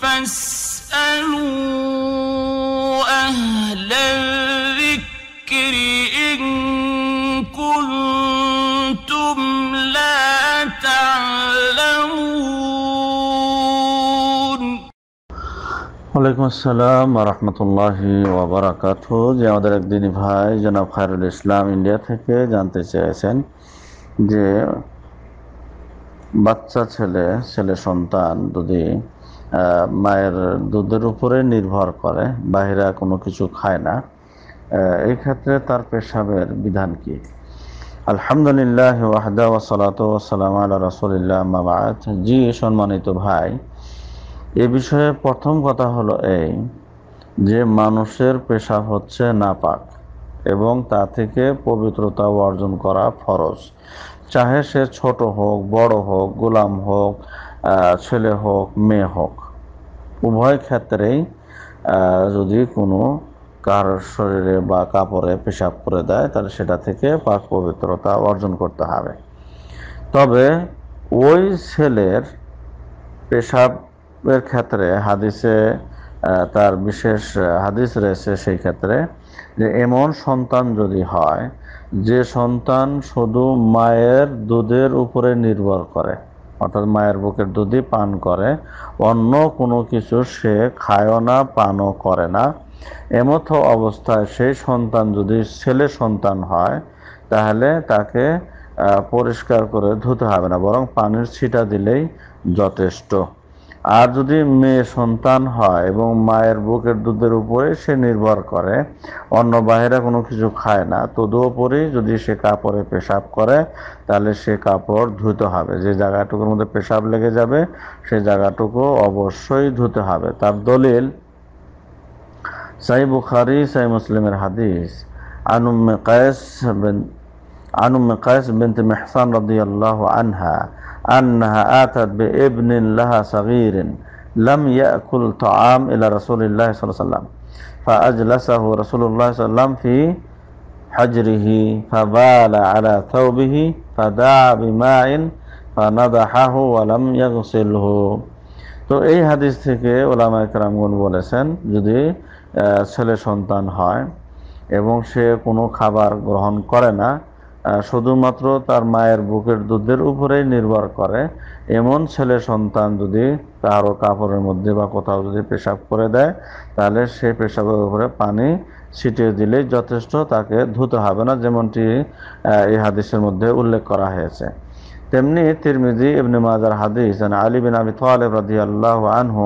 فاسألوا أهل الذكر إن كنتم لا تعلمون যে আমাদের একদিন ভাই জনাব খায়রুল ইসলাম ইন্ডিয়া থেকে জানতে চেয়েছেন যে বাচ্চা ছেলে ছেলে সন্তান যদি মায়ের দুধের উপরে নির্ভর করে বাহিরা কোনো কিছু খায় না এই ক্ষেত্রে তার পেশাবের বিধান কি আলহামদুলিল্লাহ ওয়াহদা ওয়াসালাত ওয়াসালাম আল্লাহ রসুলিল্লাহ মাবাদ জি সম্মানিত ভাই এ বিষয়ে প্রথম কথা হলো এই যে মানুষের পেশা হচ্ছে নাপাক এবং তা থেকে পবিত্রতা অর্জন করা ফরজ চাহে সে ছোট হোক বড় হোক গোলাম হোক ছেলে হোক মেয়ে হোক উভয় ক্ষেত্রেই যদি কোনো কার শরীরে বা কাপড়ে পেশাব করে দেয় তাহলে সেটা থেকে পাক পবিত্রতা অর্জন করতে হবে তবে ওই ছেলের পেশাবের ক্ষেত্রে হাদিসে তার বিশেষ হাদিস রয়েছে সেই ক্ষেত্রে যে এমন সন্তান যদি হয় যে সন্তান শুধু মায়ের দুধের উপরে নির্ভর করে অর্থাৎ মায়ের বুকের দুধই পান করে অন্য কোনো কিছু সে খায়ও না পানও করে না এমত অবস্থায় সেই সন্তান যদি ছেলে সন্তান হয় তাহলে তাকে পরিষ্কার করে ধুতে হবে না বরং পানির ছিটা দিলেই যথেষ্ট আর যদি মেয়ে সন্তান হয় এবং মায়ের বুকের দুধের উপরে সে নির্ভর করে অন্য বাহিরা কোনো কিছু খায় না তদুপরি যদি সে কাপড়ে পেশাব করে তাহলে সে কাপড় ধুতে হবে যে জায়গাটুকুর মধ্যে পেশাব লেগে যাবে সে জায়গাটুকু অবশ্যই ধুতে হবে তার দলিল সাই বুখারি সাই মুসলিমের হাদিস আনুম কায়েস আনুম কায়েস বিনতে মেহসান রদি আল্লাহ আনহা أنها آتت بإبن لها صغير لم يأكل طعام إلى رسول الله صلى الله عليه وسلم فأجلسه رسول الله صلى الله عليه وسلم في حجره فبال على ثوبه فدع بماء فنضحه ولم يغسله তো এই হাদিস থেকে ওলামা একরামগুন বলেছেন যদি ছেলে সন্তান হয় এবং সে কোনো খাবার গ্রহণ করে না শুধুমাত্র তার মায়ের বুকের দুধের উপরেই নির্ভর করে এমন ছেলে সন্তান যদি কারো কাপড়ের মধ্যে বা কোথাও যদি পেশাব করে দেয় তাহলে সে পেশাবের উপরে পানি ছিটিয়ে দিলেই যথেষ্ট তাকে ধুতে হবে না যেমনটি এই হাদিসের মধ্যে উল্লেখ করা হয়েছে তেমনি তিরমিজি ইবনে মাজার হাদিস আলী বিন আবি তালেব আল্লাহ আনহু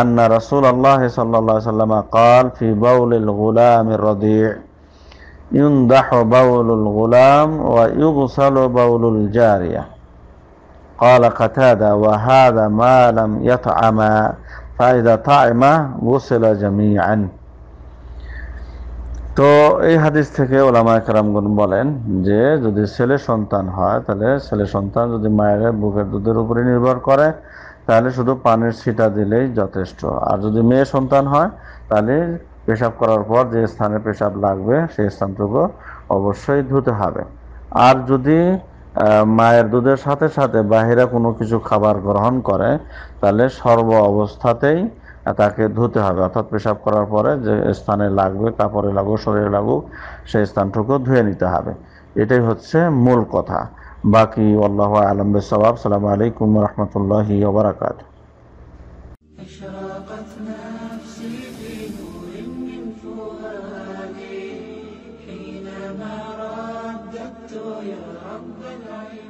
আন্না রাসূলুল্লাহ সাল্লাল্লাহু আলাইহি ওয়াসাল্লাম কাল ফি বাউলিল الغلام الرضيع ইউন্দাহ বাউলুল গুলাম ওয়া ইউগসাল বাউলুল জারিয়া قال قتادة وهذا ما لم يطعما فإذا طعم وصل جميعا তো এই হাদিস থেকে ওলামা একরামগুন বলেন যে যদি ছেলে সন্তান হয় তাহলে ছেলে সন্তান যদি মায়ের বুকের দুধের উপরে নির্ভর করে তাহলে শুধু পানির ছিটা দিলেই যথেষ্ট আর যদি মেয়ে সন্তান হয় তাহলে পেশাব করার পর যে স্থানে পেশাব লাগবে সেই স্থানটুকু অবশ্যই ধুতে হবে আর যদি মায়ের দুধের সাথে সাথে বাহিরা কোনো কিছু খাবার গ্রহণ করে তাহলে সর্ব অবস্থাতেই তাকে ধুতে হবে অর্থাৎ পেশাব করার পরে যে স্থানে লাগবে কাপড়ে লাগুক শরীরে লাগুক সেই স্থানটুকু ধুয়ে নিতে হবে এটাই হচ্ছে মূল কথা বাকি আল্লাহ আলম সবাব সালামু আলাইকুম রহমতুল্লাহি ওবরাকাত رب العالمين